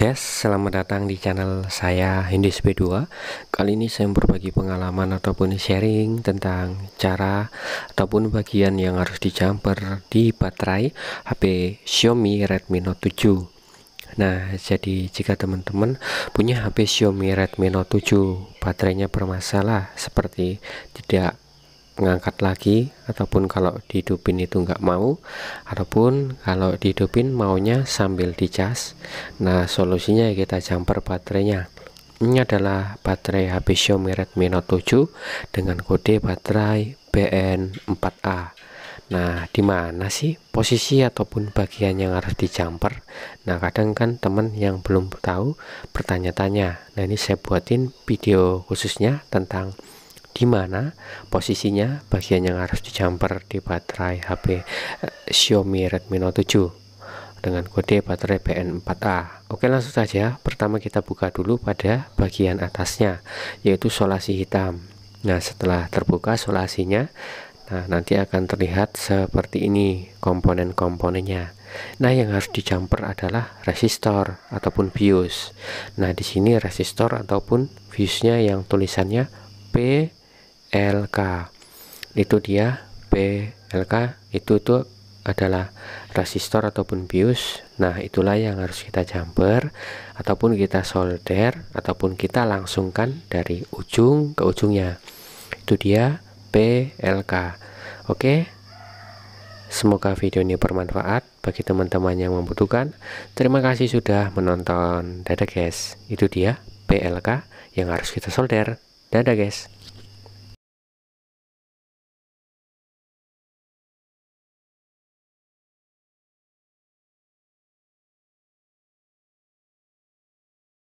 Yes, selamat datang di channel saya Hindi B2 Kali ini saya berbagi pengalaman ataupun sharing tentang cara ataupun bagian yang harus dijumper di baterai HP Xiaomi Redmi Note 7 Nah, jadi jika teman-teman punya HP Xiaomi Redmi Note 7 baterainya bermasalah seperti tidak ngangkat lagi ataupun kalau dihidupin itu nggak mau ataupun kalau dihidupin maunya sambil di dicas nah solusinya ya kita jumper baterainya ini adalah baterai HP Xiaomi Redmi Note 7 dengan kode baterai BN4A Nah, di mana sih posisi ataupun bagian yang harus jumper Nah, kadang kan teman yang belum tahu bertanya-tanya. Nah, ini saya buatin video khususnya tentang di mana posisinya bagian yang harus dijumper di baterai HP eh, Xiaomi Redmi Note 7 dengan kode baterai BN4A. Oke langsung saja, pertama kita buka dulu pada bagian atasnya yaitu solasi hitam. Nah setelah terbuka solasinya, nah nanti akan terlihat seperti ini komponen-komponennya. Nah, yang harus dijumper adalah resistor ataupun bius. Nah, di sini resistor ataupun biusnya yang tulisannya P LK itu dia PLK itu itu adalah resistor ataupun bius nah itulah yang harus kita jumper ataupun kita solder ataupun kita langsungkan dari ujung ke ujungnya itu dia PLK oke semoga video ini bermanfaat bagi teman-teman yang membutuhkan terima kasih sudah menonton dadah guys itu dia PLK yang harus kita solder dadah guys